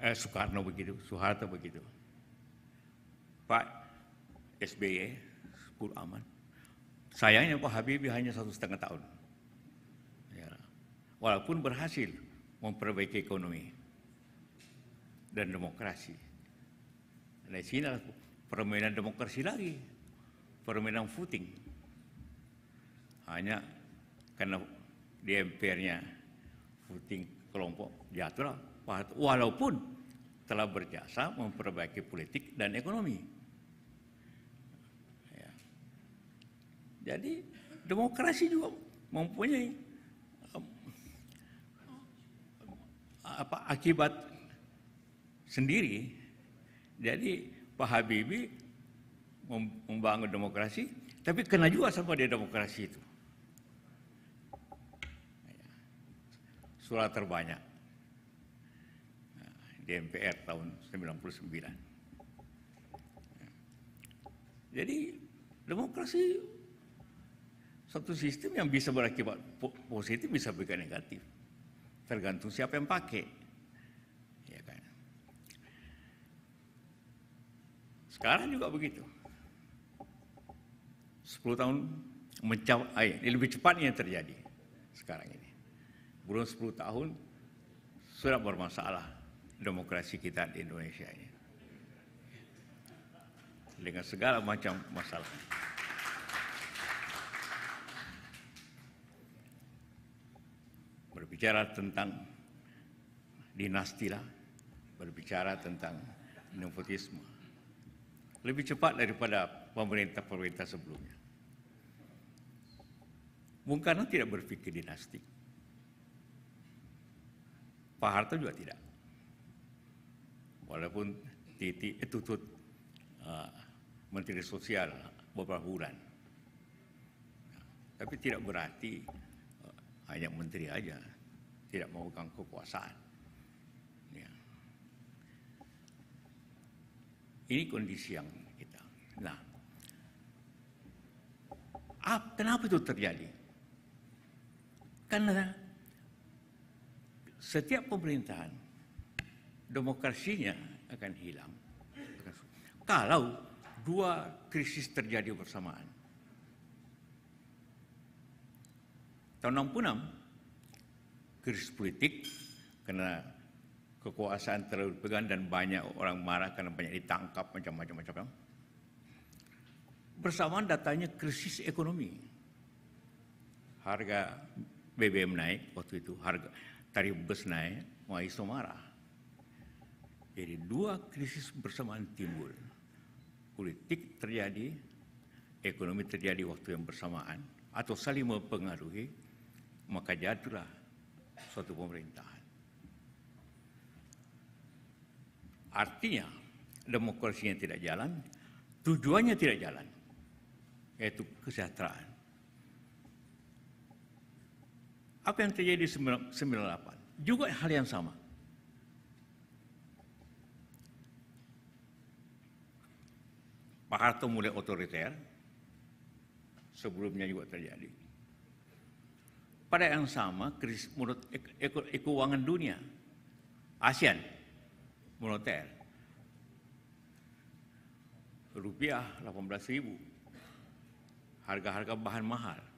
eh, Soekarno begitu, Soeharto begitu. Pak SBY, Pur aman. Sayangnya Pak Habibie hanya satu setengah tahun. Ya. Walaupun berhasil memperbaiki ekonomi dan demokrasi. Nah, Dari sini permainan demokrasi lagi, permainan footing. Hanya karena di MPR-nya footing kelompok jatuh walaupun telah berjasa memperbaiki politik dan ekonomi. Ya. Jadi demokrasi juga mempunyai apa akibat sendiri. Jadi Pak Habibie membangun demokrasi, tapi kena juga sama dia demokrasi itu. Ya. Surat terbanyak di MPR tahun 99. Jadi demokrasi satu sistem yang bisa berakibat positif bisa berakibat negatif. Tergantung siapa yang pakai. Ya kan? Sekarang juga begitu. 10 tahun mencapai, ini lebih cepat yang terjadi sekarang ini. Belum 10 tahun sudah bermasalah demokrasi kita di Indonesia ini. Dengan segala macam masalah. Berbicara tentang dinasti lah, berbicara tentang nepotisme. Lebih cepat daripada pemerintah-pemerintah sebelumnya. Bung Karno tidak berpikir dinasti. Pak Harto juga tidak walaupun titik eh, tutut ah, Menteri Sosial beberapa bulan. Tapi tidak berarti ah, hanya menteri aja tidak memegang kekuasaan. Ya. Ini kondisi yang kita. Nah, kenapa itu terjadi? Karena setiap pemerintahan demokrasinya akan hilang. Kalau dua krisis terjadi bersamaan. Tahun 66, krisis politik karena kekuasaan terlalu pegang dan banyak orang marah karena banyak ditangkap macam-macam-macam. Bersamaan datanya krisis ekonomi. Harga BBM naik waktu itu, harga tarif bus naik, Waiso marah. Jadi dua krisis bersamaan timbul. Politik terjadi, ekonomi terjadi waktu yang bersamaan, atau saling mempengaruhi, maka jatuhlah suatu pemerintahan. Artinya, demokrasinya tidak jalan, tujuannya tidak jalan, yaitu kesejahteraan. Apa yang terjadi di 98? Juga hal yang sama. Pak Harto mulai otoriter, sebelumnya juga terjadi. Pada yang sama, krisis menurut keuangan dunia, ASEAN, moneter, rupiah 18 ribu, harga-harga bahan mahal,